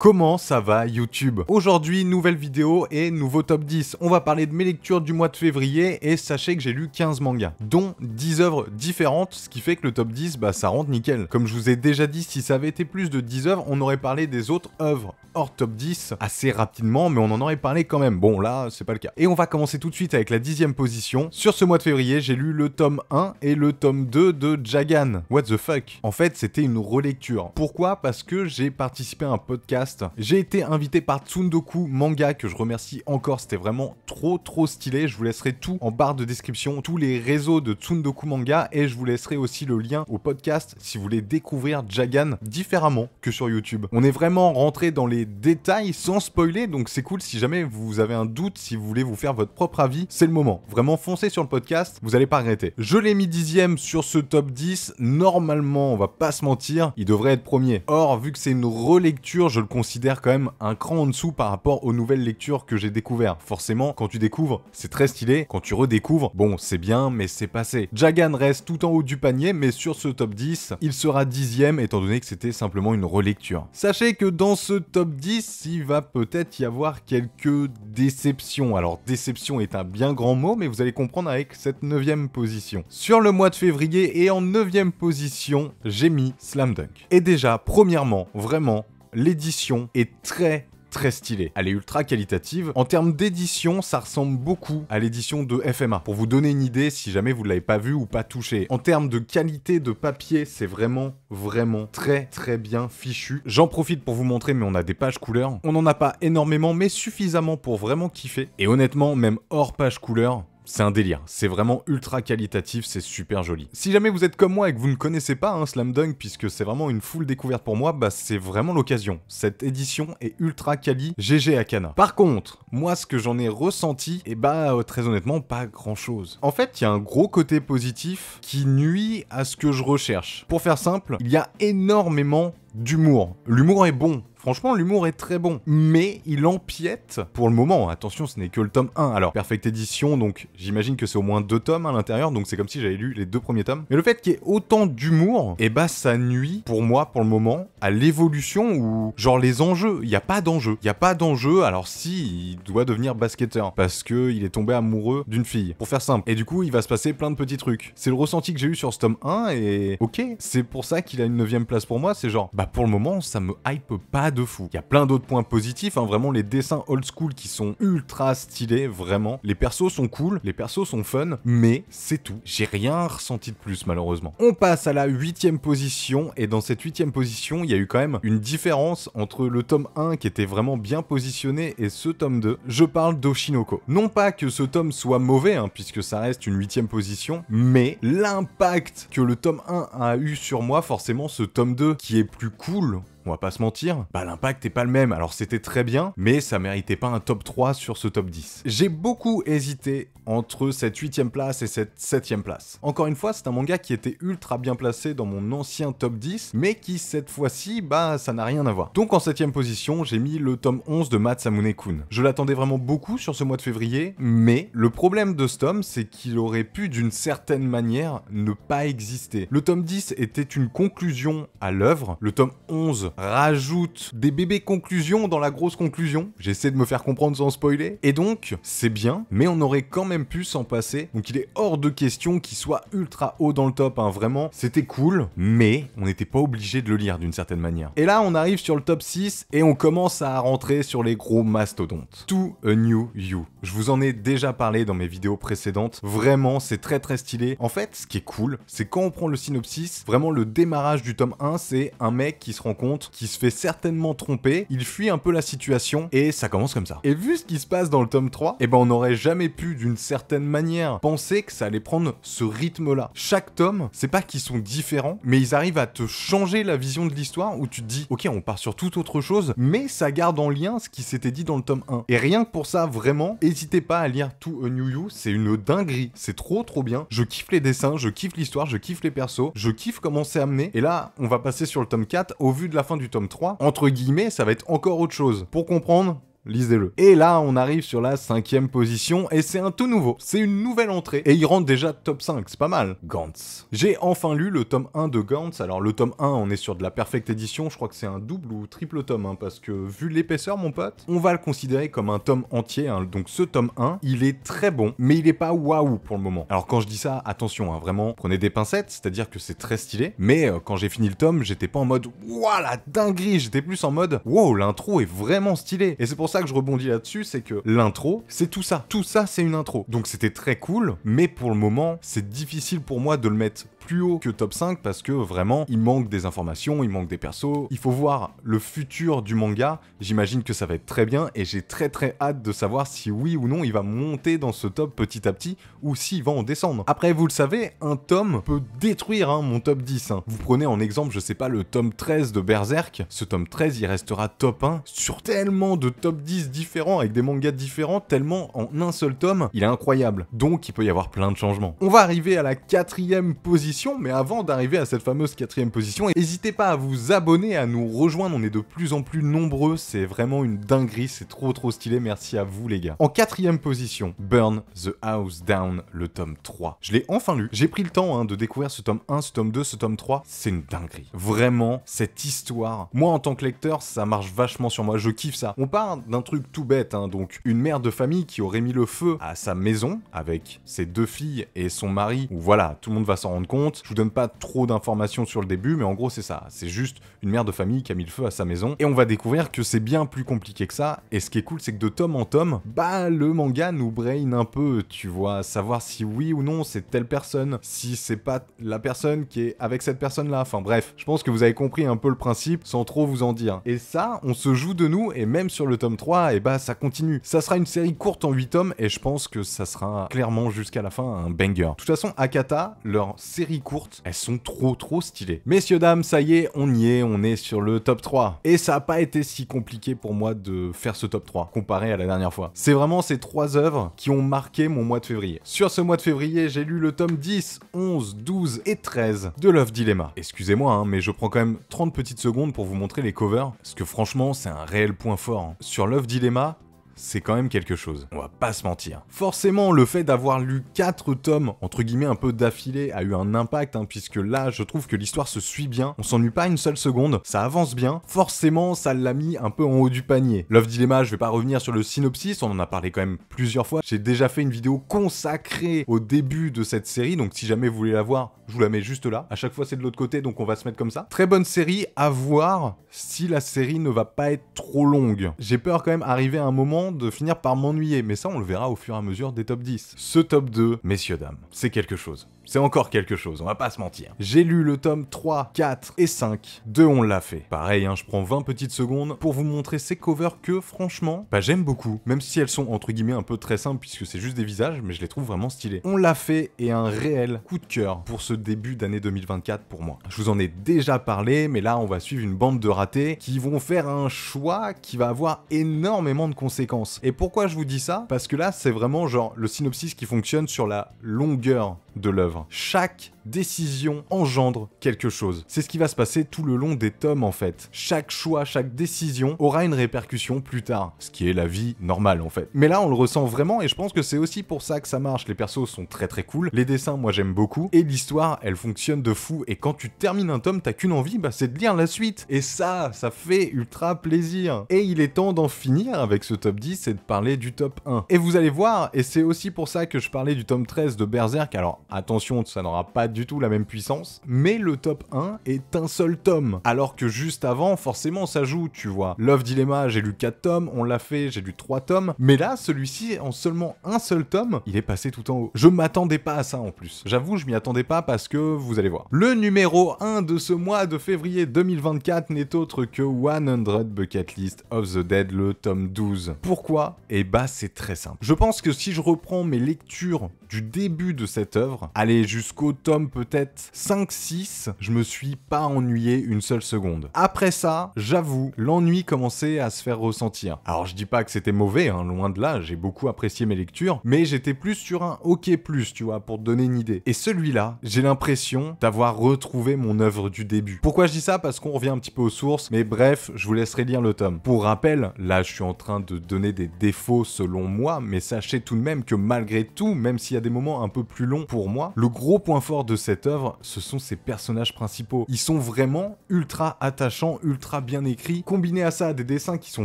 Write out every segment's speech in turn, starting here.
Comment ça va YouTube Aujourd'hui, nouvelle vidéo et nouveau top 10. On va parler de mes lectures du mois de février et sachez que j'ai lu 15 mangas, dont 10 œuvres différentes, ce qui fait que le top 10, bah ça rentre nickel. Comme je vous ai déjà dit, si ça avait été plus de 10 œuvres, on aurait parlé des autres œuvres hors top 10 assez rapidement, mais on en aurait parlé quand même. Bon là, c'est pas le cas. Et on va commencer tout de suite avec la dixième position. Sur ce mois de février, j'ai lu le tome 1 et le tome 2 de Jagan. What the fuck En fait, c'était une relecture. Pourquoi Parce que j'ai participé à un podcast j'ai été invité par Tsundoku Manga, que je remercie encore, c'était vraiment trop trop stylé. Je vous laisserai tout en barre de description, tous les réseaux de Tsundoku Manga, et je vous laisserai aussi le lien au podcast si vous voulez découvrir Jagan différemment que sur YouTube. On est vraiment rentré dans les détails sans spoiler, donc c'est cool si jamais vous avez un doute, si vous voulez vous faire votre propre avis, c'est le moment. Vraiment foncez sur le podcast, vous allez pas regretter. Je l'ai mis dixième sur ce top 10, normalement on va pas se mentir, il devrait être premier. Or, vu que c'est une relecture, je le considère quand même un cran en dessous par rapport aux nouvelles lectures que j'ai découvert. Forcément, quand tu découvres, c'est très stylé. Quand tu redécouvres, bon, c'est bien, mais c'est passé. Jagan reste tout en haut du panier, mais sur ce top 10, il sera dixième étant donné que c'était simplement une relecture. Sachez que dans ce top 10, il va peut-être y avoir quelques déceptions. Alors déception est un bien grand mot, mais vous allez comprendre avec cette neuvième position. Sur le mois de février et en neuvième position, j'ai mis Slam Dunk. Et déjà, premièrement, vraiment, l'édition est très très stylée. Elle est ultra qualitative. En termes d'édition, ça ressemble beaucoup à l'édition de FMA. Pour vous donner une idée, si jamais vous ne l'avez pas vu ou pas touché. En termes de qualité de papier, c'est vraiment, vraiment très, très bien fichu. J'en profite pour vous montrer, mais on a des pages couleurs. On n'en a pas énormément, mais suffisamment pour vraiment kiffer. Et honnêtement, même hors page couleur, c'est un délire. C'est vraiment ultra qualitatif, c'est super joli. Si jamais vous êtes comme moi et que vous ne connaissez pas un hein, Slam Dunk, puisque c'est vraiment une foule découverte pour moi, bah c'est vraiment l'occasion. Cette édition est ultra quali, GG à Akana. Par contre, moi ce que j'en ai ressenti, et eh bah euh, très honnêtement, pas grand chose. En fait, il y a un gros côté positif qui nuit à ce que je recherche. Pour faire simple, il y a énormément d'humour. L'humour est bon. Franchement, l'humour est très bon, mais il empiète pour le moment. Attention, ce n'est que le tome 1. Alors, Perfect édition, donc j'imagine que c'est au moins deux tomes à l'intérieur, donc c'est comme si j'avais lu les deux premiers tomes. Mais le fait qu'il y ait autant d'humour, eh bah ça nuit pour moi pour le moment à l'évolution ou genre les enjeux. Il n'y a pas d'enjeux. Il n'y a pas d'enjeu. Alors si, il doit devenir basketteur parce que il est tombé amoureux d'une fille. Pour faire simple. Et du coup, il va se passer plein de petits trucs. C'est le ressenti que j'ai eu sur ce tome 1 et ok, c'est pour ça qu'il a une neuvième place pour moi. C'est genre bah pour le moment, ça me hype pas de fou. Il y a plein d'autres points positifs, hein, vraiment les dessins old school qui sont ultra stylés, vraiment. Les persos sont cool, les persos sont fun, mais c'est tout. J'ai rien ressenti de plus, malheureusement. On passe à la huitième position, et dans cette huitième position, il y a eu quand même une différence entre le tome 1 qui était vraiment bien positionné et ce tome 2. Je parle d'Oshinoko. Non pas que ce tome soit mauvais, hein, puisque ça reste une huitième position, mais l'impact que le tome 1 a eu sur moi, forcément, ce tome 2 qui est plus cool on va pas se mentir, bah l'impact est pas le même. Alors c'était très bien, mais ça méritait pas un top 3 sur ce top 10. J'ai beaucoup hésité entre cette 8ème place et cette 7ème place. Encore une fois, c'est un manga qui était ultra bien placé dans mon ancien top 10, mais qui cette fois-ci, bah ça n'a rien à voir. Donc en 7ème position, j'ai mis le tome 11 de Matsamune-kun. Je l'attendais vraiment beaucoup sur ce mois de février, mais le problème de ce tome, c'est qu'il aurait pu d'une certaine manière ne pas exister. Le tome 10 était une conclusion à l'œuvre, le tome 11 rajoute des bébés conclusions dans la grosse conclusion. J'essaie de me faire comprendre sans spoiler. Et donc, c'est bien, mais on aurait quand même pu s'en passer. Donc il est hors de question qu'il soit ultra haut dans le top, hein. vraiment. C'était cool, mais on n'était pas obligé de le lire d'une certaine manière. Et là, on arrive sur le top 6 et on commence à rentrer sur les gros mastodontes. To a new you. Je vous en ai déjà parlé dans mes vidéos précédentes. Vraiment, c'est très très stylé. En fait, ce qui est cool, c'est quand on prend le synopsis, vraiment le démarrage du tome 1, c'est un mec qui se rend compte qui se fait certainement tromper, il fuit un peu la situation et ça commence comme ça. Et vu ce qui se passe dans le tome 3, eh ben on n'aurait jamais pu d'une certaine manière penser que ça allait prendre ce rythme-là. Chaque tome, c'est pas qu'ils sont différents, mais ils arrivent à te changer la vision de l'histoire où tu te dis OK, on part sur toute autre chose, mais ça garde en lien ce qui s'était dit dans le tome 1. Et rien que pour ça, vraiment, n'hésitez pas à lire tout a New You, c'est une dinguerie, c'est trop trop bien. Je kiffe les dessins, je kiffe l'histoire, je kiffe les persos, je kiffe comment c'est amené. Et là, on va passer sur le tome 4 au vu de la fin du tome 3, entre guillemets, ça va être encore autre chose. Pour comprendre, lisez-le. Et là, on arrive sur la cinquième position, et c'est un tout nouveau, c'est une nouvelle entrée, et il rentre déjà top 5, c'est pas mal. Gantz. J'ai enfin lu le tome 1 de Gantz, alors le tome 1, on est sur de la perfecte édition, je crois que c'est un double ou triple tome, hein, parce que vu l'épaisseur, mon pote, on va le considérer comme un tome entier, hein. donc ce tome 1, il est très bon, mais il est pas waouh pour le moment. Alors quand je dis ça, attention, hein, vraiment, prenez des pincettes, c'est-à-dire que c'est très stylé, mais euh, quand j'ai fini le tome, j'étais pas en mode « Waouh, la dinguerie !» J'étais plus en mode « Wow, l'intro est vraiment stylé. Et c'est pour ça que je rebondis là-dessus, c'est que l'intro, c'est tout ça. Tout ça, c'est une intro. Donc c'était très cool, mais pour le moment, c'est difficile pour moi de le mettre plus haut que top 5 parce que vraiment il manque des informations, il manque des persos. Il faut voir le futur du manga. J'imagine que ça va être très bien et j'ai très très hâte de savoir si oui ou non il va monter dans ce top petit à petit ou s'il va en descendre. Après vous le savez, un tome peut détruire hein, mon top 10. Hein. Vous prenez en exemple, je sais pas, le tome 13 de Berserk. Ce tome 13 il restera top 1 sur tellement de top 10 différents avec des mangas différents, tellement en un seul tome, il est incroyable. Donc il peut y avoir plein de changements. On va arriver à la quatrième position, mais avant d'arriver à cette fameuse quatrième position, n'hésitez pas à vous abonner, à nous rejoindre, on est de plus en plus nombreux, c'est vraiment une dinguerie, c'est trop trop stylé, merci à vous les gars. En quatrième position, Burn the House Down, le tome 3. Je l'ai enfin lu, j'ai pris le temps hein, de découvrir ce tome 1, ce tome 2, ce tome 3, c'est une dinguerie. Vraiment, cette histoire, moi en tant que lecteur, ça marche vachement sur moi, je kiffe ça. On part d'un truc tout bête, hein. donc une mère de famille qui aurait mis le feu à sa maison avec ses deux filles et son mari, où voilà, tout le monde va s'en rendre compte. Je vous donne pas trop d'informations sur le début, mais en gros c'est ça, c'est juste une mère de famille qui a mis le feu à sa maison, et on va découvrir que c'est bien plus compliqué que ça, et ce qui est cool c'est que de tome en tome, bah le manga nous brain un peu, tu vois, savoir si oui ou non c'est telle personne, si c'est pas la personne qui est avec cette personne là, enfin bref, je pense que vous avez compris un peu le principe sans trop vous en dire. Et ça, on se joue de nous, et même sur le tome 3, et bah ça continue. Ça sera une série courte en 8 tomes, et je pense que ça sera clairement jusqu'à la fin un banger. De toute façon, Akata, leurs séries courtes, elles sont trop trop stylées. Messieurs, dames, ça y est, on y est, on est sur le top 3. Et ça n'a pas été si compliqué pour moi de faire ce top 3, comparé à la dernière fois. C'est vraiment ces trois œuvres qui ont marqué mon mois de février. Sur ce mois de février, j'ai lu le tome 10, 11, 12 et 13 de Love Dilemma. Excusez-moi, hein, mais je prends quand même 30 petites secondes pour vous montrer les covers, parce que franchement, c'est un réel point fort. Hein, sur Love Dilemma, c'est quand même quelque chose. On va pas se mentir. Forcément, le fait d'avoir lu 4 tomes, entre guillemets un peu d'affilée, a eu un impact, hein, puisque là, je trouve que l'histoire se suit bien, on s'ennuie pas une seule seconde, ça avance bien, forcément, ça l'a mis un peu en haut du panier. Love Dilemma, je vais pas revenir sur le synopsis, on en a parlé quand même plusieurs fois, j'ai déjà fait une vidéo consacrée au début de cette série, donc si jamais vous voulez la voir, je vous la mets juste là. À chaque fois, c'est de l'autre côté, donc on va se mettre comme ça. Très bonne série, à voir si la série ne va pas être trop longue. J'ai peur quand même arriver à un moment de finir par m'ennuyer, mais ça on le verra au fur et à mesure des top 10. Ce top 2, messieurs dames, c'est quelque chose. C'est encore quelque chose, on va pas se mentir. J'ai lu le tome 3, 4 et 5 de On l'a fait. Pareil, hein, je prends 20 petites secondes pour vous montrer ces covers que, franchement, bah, j'aime beaucoup. Même si elles sont entre guillemets un peu très simples puisque c'est juste des visages, mais je les trouve vraiment stylées. On l'a fait et un réel coup de cœur pour ce début d'année 2024 pour moi. Je vous en ai déjà parlé, mais là on va suivre une bande de ratés qui vont faire un choix qui va avoir énormément de conséquences. Et pourquoi je vous dis ça Parce que là c'est vraiment genre le synopsis qui fonctionne sur la longueur de l'œuvre. Chaque décision engendre quelque chose. C'est ce qui va se passer tout le long des tomes en fait. Chaque choix, chaque décision aura une répercussion plus tard, ce qui est la vie normale en fait. Mais là on le ressent vraiment et je pense que c'est aussi pour ça que ça marche. Les persos sont très très cool, les dessins moi j'aime beaucoup et l'histoire elle fonctionne de fou et quand tu termines un tome t'as qu'une envie bah c'est de lire la suite et ça ça fait ultra plaisir. Et il est temps d'en finir avec ce top 10 et de parler du top 1. Et vous allez voir et c'est aussi pour ça que je parlais du tome 13 de Berserk alors attention ça n'aura pas du du tout la même puissance, mais le top 1 est un seul tome, alors que juste avant, forcément, ça joue, tu vois. Love Dilemma, j'ai lu 4 tomes, on l'a fait, j'ai lu 3 tomes, mais là, celui-ci, en seulement un seul tome, il est passé tout en haut. Je m'attendais pas à ça en plus. J'avoue, je m'y attendais pas parce que vous allez voir. Le numéro 1 de ce mois de février 2024 n'est autre que 100 Bucket List of the Dead, le tome 12. Pourquoi Eh bah, c'est très simple. Je pense que si je reprends mes lectures du début de cette œuvre, aller jusqu'au tome peut-être 5-6, je me suis pas ennuyé une seule seconde. Après ça, j'avoue, l'ennui commençait à se faire ressentir. Alors je dis pas que c'était mauvais, hein, loin de là, j'ai beaucoup apprécié mes lectures, mais j'étais plus sur un OK+, plus, tu vois, pour te donner une idée. Et celui-là, j'ai l'impression d'avoir retrouvé mon œuvre du début. Pourquoi je dis ça Parce qu'on revient un petit peu aux sources, mais bref, je vous laisserai lire le tome. Pour rappel, là je suis en train de donner des défauts selon moi, mais sachez tout de même que malgré tout, même s'il y a des moments un peu plus longs pour moi, le gros point fort de cette œuvre, ce sont ses personnages principaux. Ils sont vraiment ultra attachants, ultra bien écrits. Combiné à ça des dessins qui sont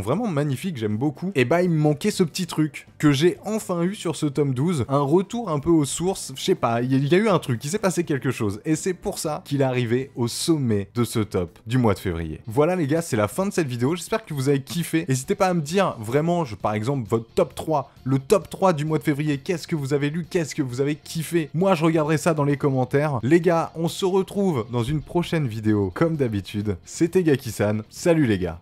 vraiment magnifiques, j'aime beaucoup, et bah il me manquait ce petit truc que j'ai enfin eu sur ce tome 12, un retour un peu aux sources, je sais pas, il y, a eu un truc, il s'est passé quelque chose, et c'est pour ça qu'il est arrivé au sommet de ce top du mois de février. Voilà les gars, c'est la fin de cette vidéo, j'espère que vous avez kiffé, n'hésitez pas à me dire vraiment, je, par exemple, votre top 3, le top 3 du mois de février, qu'est-ce que vous avez lu, qu'est-ce que vous avez kiffé, moi je regarderai ça dans les commentaires, les gars, on se retrouve dans une prochaine vidéo, comme d'habitude. C'était Gakisan, salut les gars